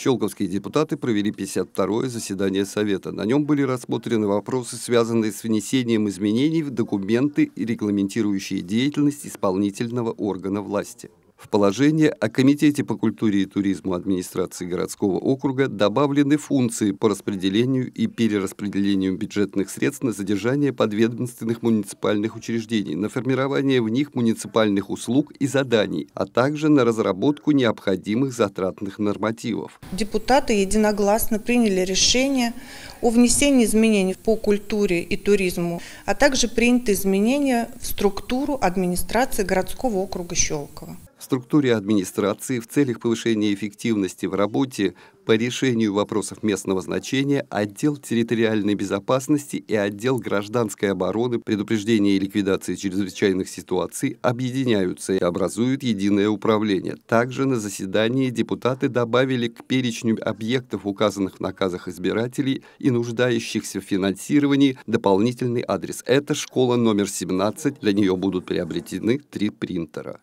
Щелковские депутаты провели 52-е заседание Совета. На нем были рассмотрены вопросы, связанные с внесением изменений в документы, регламентирующие деятельность исполнительного органа власти. В положение о а Комитете по культуре и туризму администрации городского округа добавлены функции по распределению и перераспределению бюджетных средств на содержание подведомственных муниципальных учреждений, на формирование в них муниципальных услуг и заданий, а также на разработку необходимых затратных нормативов. Депутаты единогласно приняли решение о внесении изменений по культуре и туризму, а также приняты изменения в структуру администрации городского округа Щелково. В структуре администрации в целях повышения эффективности в работе по решению вопросов местного значения отдел территориальной безопасности и отдел гражданской обороны, предупреждения и ликвидации чрезвычайных ситуаций объединяются и образуют единое управление. Также на заседании депутаты добавили к перечню объектов, указанных в наказах избирателей, и нуждающихся в финансировании дополнительный адрес. Это школа номер 17. Для нее будут приобретены три принтера.